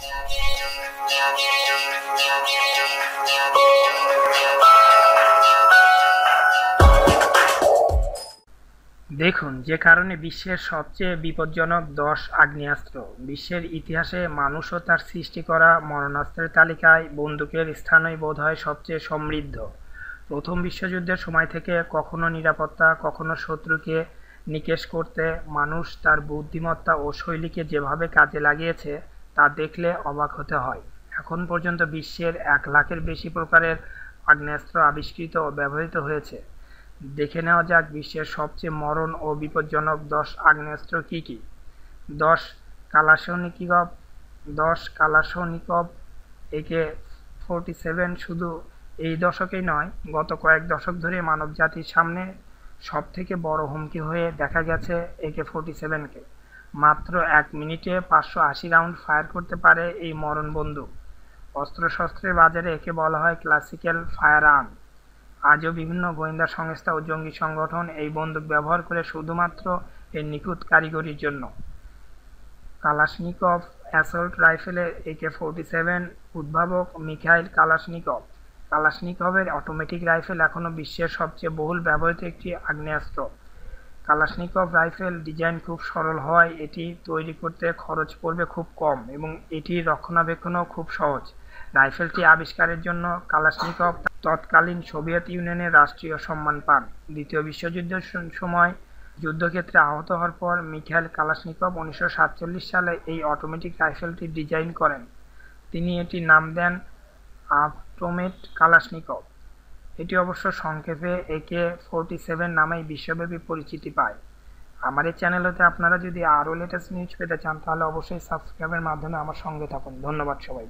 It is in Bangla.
দেখুন যে কারণে বিশ্বের সবচেয়ে বিপজ্জনক দশ আগ্নেয়াস্ত্র বিশ্বের ইতিহাসে মানুষ ও তার সৃষ্টি করা মরণাস্ত্রের তালিকায় বন্দুকের স্থানই বোধ হয় সবচেয়ে সমৃদ্ধ প্রথম বিশ্বযুদ্ধের সময় থেকে কখনো নিরাপত্তা কখনো শত্রুকে নিকেশ করতে মানুষ তার বুদ্ধিমত্তা ও শৈলীকে যেভাবে কাজে লাগিয়েছে তা দেখলে অবাক হতে হয় এখন পর্যন্ত বিশ্বের এক লাখের বেশি প্রকারের আগ্নেয়াস্ত্র আবিষ্কৃত ও ব্যবহৃত হয়েছে দেখে নেওয়া যাক বিশ্বের সবচেয়ে মরণ ও বিপজ্জনক দশ আগ্নেয়াস্ত্র কী কী দশ কালাসনিকব দশ কালাসনিকব একে ফোরটি সেভেন শুধু এই দশকেই নয় গত কয়েক দশক ধরে মানব জাতির সামনে সবথেকে বড় হুমকি হয়ে দেখা গেছে একে ফোরটি সেভেনকে মাত্র এক মিনিটে পাঁচশো আশি রাউন্ড ফায়ার করতে পারে এই মরণ বন্দুক অস্ত্রশস্ত্রের বাজারে একে বলা হয় ক্লাসিক্যাল ফায়ার আর্ম আজও বিভিন্ন গোয়েন্দা সংস্থা ও জঙ্গি সংগঠন এই বন্দুক ব্যবহার করে শুধুমাত্র এর নিখুঁত কারিগরির জন্য কালাশনিকভ অ্যাসল্ট রাইফেলের একে ফোরটি সেভেন উদ্ভাবক মিখাইল কালাশনিকভ কালাশনিকভের অটোমেটিক রাইফেল এখনও বিশ্বের সবচেয়ে বহুল ব্যবহৃত একটি আগ্নেয়াস্ত্র কালাশনিকভ রাইফেল ডিজাইন খুব সরল হয় এটি তৈরি করতে খরচ পড়বে খুব কম এবং এটি রক্ষণাবেক্ষণও খুব সহজ রাইফেলটি আবিষ্কারের জন্য কালাশনিকভ তৎকালীন সোভিয়েত ইউনিয়নের রাষ্ট্রীয় সম্মান পান দ্বিতীয় বিশ্বযুদ্ধের সময় যুদ্ধক্ষেত্রে আহত হওয়ার পর মিখাইল কালাশনিকভ উনিশশো সালে এই অটোমেটিক রাইফেলটি ডিজাইন করেন তিনি এটির নাম দেন আটোমেট কালাশনিকভ এটি অবশ্য সংক্ষেপে একে ফোরটি সেভেন নামেই বিশ্বব্যাপী পরিচিতি পায় আমার এই চ্যানেল হতে আপনারা যদি আরও লেটেস্ট নিউজ পেতে চান তাহলে অবশ্যই সাবস্ক্রাইবের মাধ্যমে আমার সঙ্গে থাকুন ধন্যবাদ সবাই